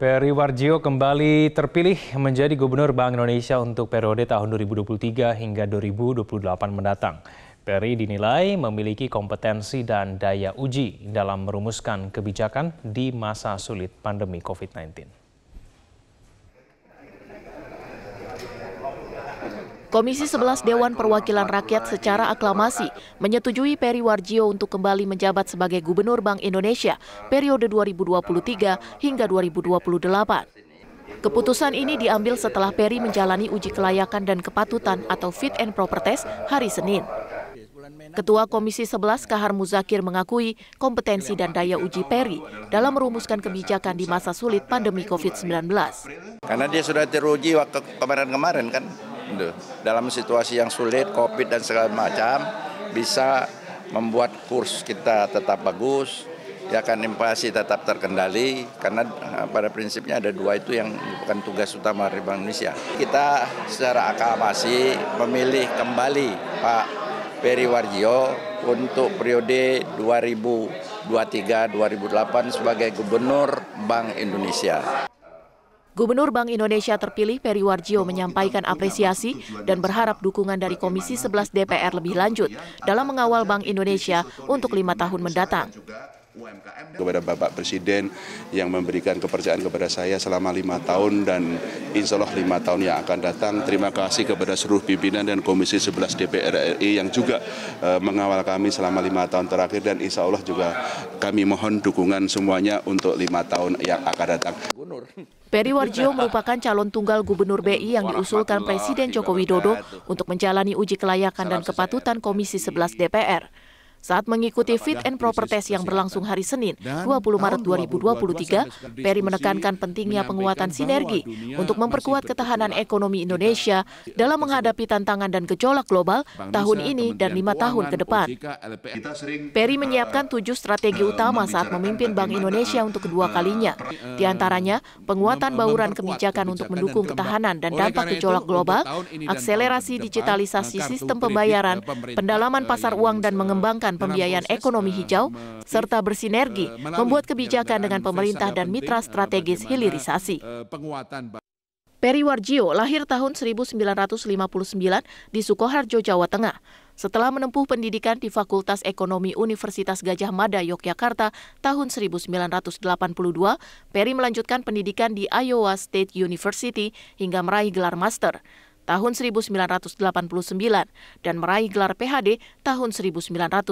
Peri Warjio kembali terpilih menjadi Gubernur Bank Indonesia untuk periode tahun 2023 hingga 2028 mendatang. Peri dinilai memiliki kompetensi dan daya uji dalam merumuskan kebijakan di masa sulit pandemi COVID-19. Komisi 11 Dewan Perwakilan Rakyat secara aklamasi menyetujui Peri Warjio untuk kembali menjabat sebagai Gubernur Bank Indonesia periode 2023 hingga 2028. Keputusan ini diambil setelah Peri menjalani uji kelayakan dan kepatutan atau fit and proper test hari Senin. Ketua Komisi 11 Kahar Muzakir mengakui kompetensi dan daya uji Peri dalam merumuskan kebijakan di masa sulit pandemi COVID-19. Karena dia sudah teruji waktu kemarin-kemarin kan, Gitu. dalam situasi yang sulit covid dan segala macam bisa membuat kurs kita tetap bagus ya kan inflasi tetap terkendali karena eh, pada prinsipnya ada dua itu yang bukan tugas utama dari Bank Indonesia. Kita secara aklamasi memilih kembali Pak Peri Warjio untuk periode 2023-2008 sebagai Gubernur Bank Indonesia. Gubernur Bank Indonesia terpilih Peri Warjio menyampaikan apresiasi dan berharap dukungan dari Komisi 11 DPR lebih lanjut dalam mengawal Bank Indonesia untuk lima tahun mendatang kepada Bapak Presiden yang memberikan kepercayaan kepada saya selama lima tahun dan insya Allah lima tahun yang akan datang. Terima kasih kepada seluruh pimpinan dan Komisi 11 DPR RI yang juga eh, mengawal kami selama lima tahun terakhir dan insya Allah juga kami mohon dukungan semuanya untuk lima tahun yang akan datang. Peri Warjio merupakan calon tunggal Gubernur BI yang diusulkan Presiden Joko Widodo untuk menjalani uji kelayakan dan kepatutan Komisi 11 DPR. Saat mengikuti fit and proper test yang berlangsung hari Senin, 20 Maret 2023, Perry menekankan pentingnya penguatan sinergi untuk memperkuat ketahanan ekonomi Indonesia dalam menghadapi tantangan dan gejolak global tahun ini dan lima tahun ke depan. Perry menyiapkan tujuh strategi utama saat memimpin Bank Indonesia untuk kedua kalinya, di antaranya penguatan bauran kebijakan untuk mendukung ketahanan dan dampak gejolak global, akselerasi digitalisasi eh, sistem pembayaran, eh, pendalaman eh, pasar uang dan mengembangkan meningkatkan pembiayaan ekonomi eh, hijau, serta eh, bersinergi eh, membuat kebijakan dengan pemerintah dan mitra strategis hilirisasi. Peri Warjio lahir tahun 1959 di Sukoharjo, Jawa Tengah. Setelah menempuh pendidikan di Fakultas Ekonomi Universitas Gajah Mada Yogyakarta tahun 1982, Peri melanjutkan pendidikan di Iowa State University hingga meraih gelar master tahun 1989 dan meraih gelar PhD tahun 1991.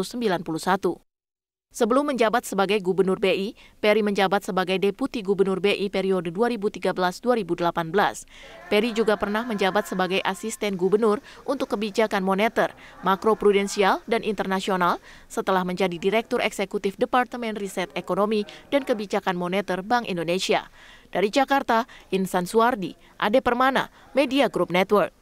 Sebelum menjabat sebagai Gubernur BI, Peri menjabat sebagai Deputi Gubernur BI periode 2013-2018. Peri juga pernah menjabat sebagai Asisten Gubernur untuk kebijakan moneter, makroprudensial, dan internasional setelah menjadi Direktur Eksekutif Departemen Riset Ekonomi dan Kebijakan Moneter Bank Indonesia. Dari Jakarta, Insan Suardi Ade Permana, Media Group Network.